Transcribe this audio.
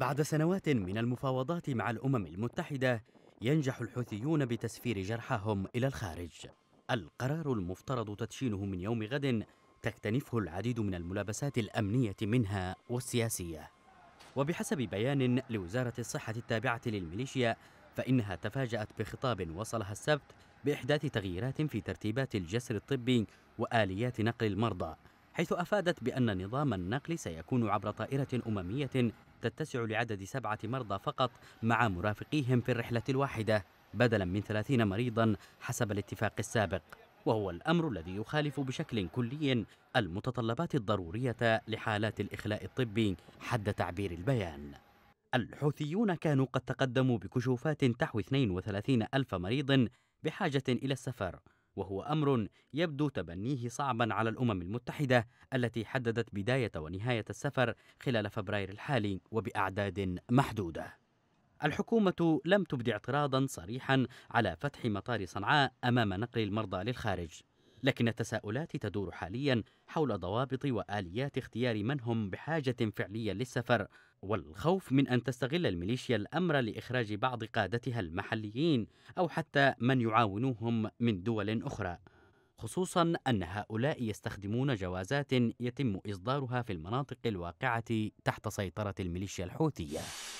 بعد سنوات من المفاوضات مع الأمم المتحدة ينجح الحوثيون بتسفير جرحاهم إلى الخارج القرار المفترض تدشينه من يوم غد تكتنفه العديد من الملابسات الأمنية منها والسياسية وبحسب بيان لوزارة الصحة التابعة للميليشيا فإنها تفاجأت بخطاب وصلها السبت بإحداث تغييرات في ترتيبات الجسر الطبي وآليات نقل المرضى حيث أفادت بأن نظام النقل سيكون عبر طائرة أممية تتسع لعدد سبعة مرضى فقط مع مرافقيهم في الرحلة الواحدة بدلا من ثلاثين مريضا حسب الاتفاق السابق وهو الأمر الذي يخالف بشكل كلي المتطلبات الضرورية لحالات الإخلاء الطبي حد تعبير البيان الحوثيون كانوا قد تقدموا بكشوفات تحوي 32 ألف مريض بحاجة إلى السفر وهو امر يبدو تبنيه صعبا على الامم المتحده التي حددت بدايه ونهايه السفر خلال فبراير الحالي وباعداد محدوده الحكومه لم تبدي اعتراضا صريحا على فتح مطار صنعاء امام نقل المرضى للخارج لكن التساؤلات تدور حاليا حول ضوابط واليات اختيار من هم بحاجه فعليه للسفر والخوف من ان تستغل الميليشيا الامر لاخراج بعض قادتها المحليين او حتى من يعاونوهم من دول اخرى خصوصا ان هؤلاء يستخدمون جوازات يتم اصدارها في المناطق الواقعه تحت سيطره الميليشيا الحوثيه